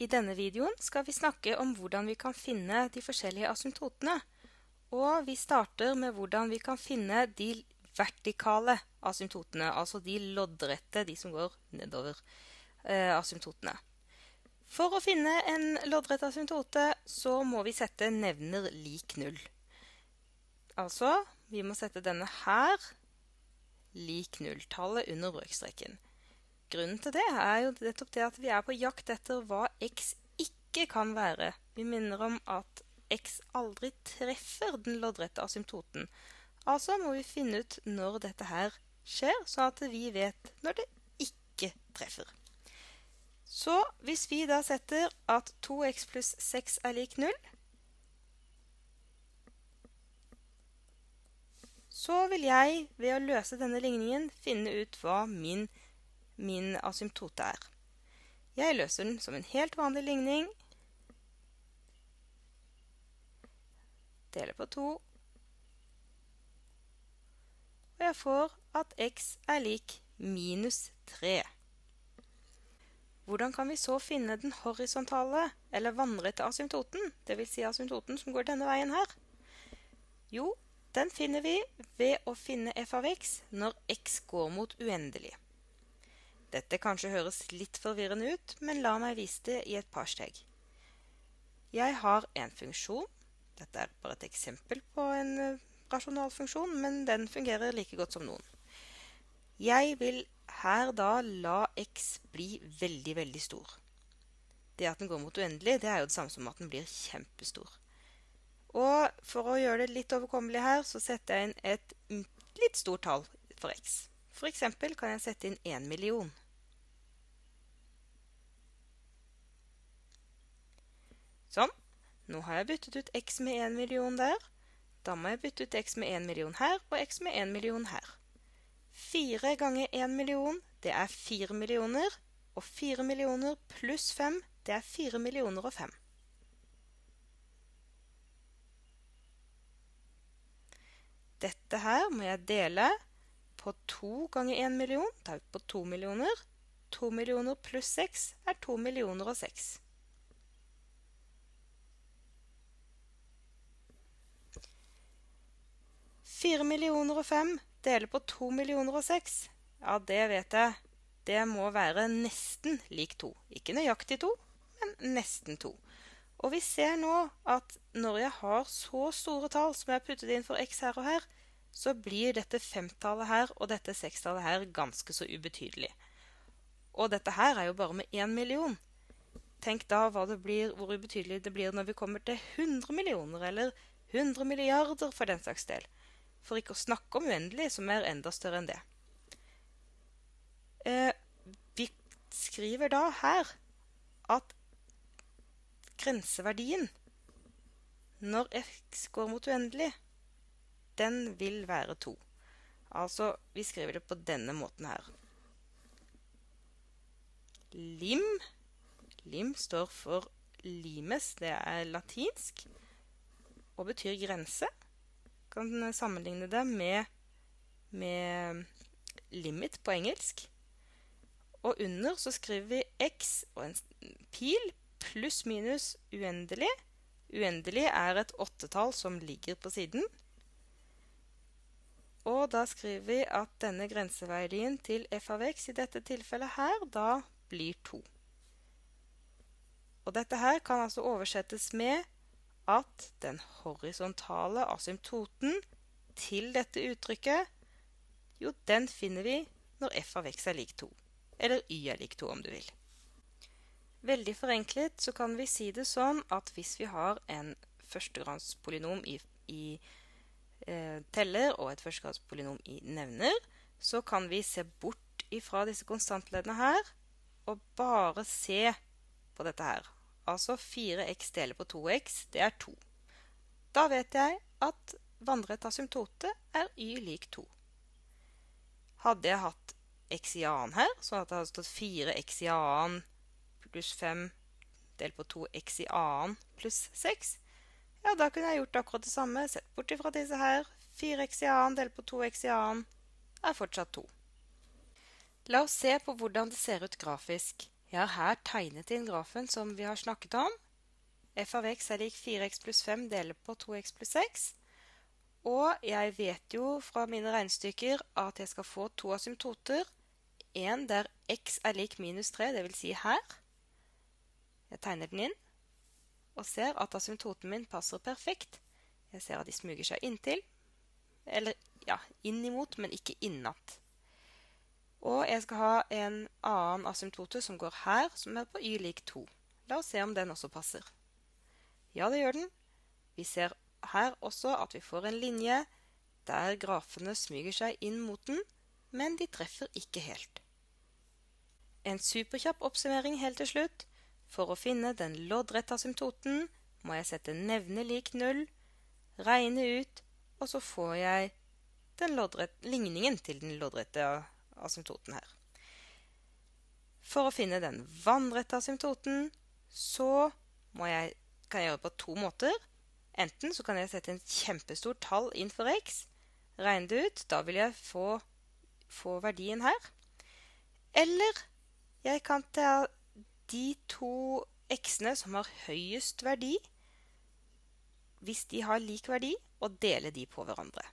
I denne videoen skal vi snakke om hvordan vi kan finne de forskjellige asymptotene. Og vi starter med hvordan vi kan finne de vertikale asymptotene, altså de loddrette, de som går nedover eh, asymptotene. For å finne en loddrett asymptote så må vi sette nevner lik null. Altså, vi må sette denne her lik null, tallet under brøkstreken grunnen til det er jo nettopp det at vi er på jakt etter hva X ikke kan være. Vi minner om at X aldri treffer den loddrette asymptoten. Altså må vi finne ut når dette her skjer, sånn at vi vet når det ikke treffer. Så hvis vi da setter at 2x pluss 6 er lik 0, så vil jeg ved å løse denne ligningen finne ut hva min min asymptote er. Jeg løser den som en helt vanlig ligning. Deler på to. Og jeg får at x er lik minus 3. Hvordan kan vi så finne den horisontale, eller vannrette asymptoten, dvs. Si asymptoten som går denne veien her? Jo, den finner vi ved å finne f av x når x går mot uendelig. Dette kanskje høres litt forvirrende ut, men la meg vise det i et par steg. Jeg har en funksjon. Dette er bare et eksempel på en eh, rasjonal funksjon, men den fungerer like godt som noen. Jeg vil her da la x bli veldig, veldig stor. Det at den går mot uendelig, det er jo det samme som at den blir kjempestor. Og for å gjøre det litt overkommelig her, så setter jeg inn et litt stort tall for x. For eksempel kan jeg sette inn 1 million. Sånn. Nå har jeg byttet ut x med 1 million der. Da må jeg bytte ut x med 1 million her og x med 1 million her. 4 ganger 1 million, det er 4 millioner. Og 4 millioner pluss 5, det er 4 millioner og 5. Dette her må jeg dele på to ganger 1 million, tar vi på to millioner. To millioner pluss seks er to millioner og seks. Fire millioner og fem deler på to millioner og seks. Ja, det vet jeg. Det må være nesten lik to. Ikke nøyaktig to, men nesten to. Og vi ser nå at når jeg har så store tall som jeg har puttet inn for x her og her, så blir dette femtallet her og dette sekstallet her ganske så ubetydelig. Og dette her er jo bare med én million. Tenk da blir, hvor ubetydelig det blir når vi kommer til 100 millioner, eller 100 milliarder for den saks del. For ikke å snakke om uendelig, som er enda større enn det. Eh, vi skriver da her at grenseverdien når x går mot uendelig den vil være to. Altså, vi skriver det på denne måten her. Lim. Lim står for limes, det er latinsk, og betyr grense. Kan sammenligne det med, med limit på engelsk. Og under så skriver vi x og en pil pluss minus uendelig. Uendelig er et åttetall som ligger på siden. Og da skriver vi at denne grenseverdien til f av x i dette tilfellet her, da blir 2. Og dette her kan altså oversettes med at den horisontale asymptoten til dette uttrykket, jo den finner vi når f av x er lik 2. Eller y er lik 2 om du vil. Veldig forenklet så kan vi si det sånn at hvis vi har en førstegradspolynom i, i Eh, teller og et førstegradspolynom i nevner, så kan vi se bort ifra disse konstantleddene her og bare se på dette her. Altså 4x deler på 2x, det er 2. Da vet jeg at vannrett asymptote er y lik 2. Hadde jeg hatt x i annen her, sånn at det hadde altså stått 4x i annen pluss 5 delt på 2x i annen pluss 6, ja, da kunne jeg gjort akkurat det samme, sett bort ifra disse her. 4x i annen delt på 2x i annen er fortsatt 2. La oss se på hvordan det ser ut grafisk. Jeg har her tegnet inn grafen som vi har snakket om. f av x er lik 4x pluss 5 deler på 2x pluss 6. Og jeg vet jo fra mine regnestykker at jeg skal få to asymptoter. En der x er lik minus 3, dvs. Si her. Jeg tegner den inn og ser at asymptoten min passer perfekt. Jeg ser at de smuger seg inntil, eller ja, innimot, men ikke innat. Og jeg skal ha en annen asymptote som går her, som er på y lik 2. La oss se om den også passer. Ja, det gjør den. Vi ser her også at vi får en linje der grafene smyger seg inn mot den, men de treffer ikke helt. En superkjapp oppsummering helt til slutt. For å finne den loddrette asymptoten må jeg sette nevne lik null, regne ut, og så får jeg loddrett, ligningen til den loddrette asymptoten her. For å finne den vannrette asymptoten så jeg, kan jeg gjøre det på to måter. Enten så kan jeg sette en kjempestort tall inn for x, regne det ut. Da vil jeg få, få verdien her. Eller jeg kan ta de to x-ene som har høyest verdi, hvis de har lik verdi, og dele de på hverandre.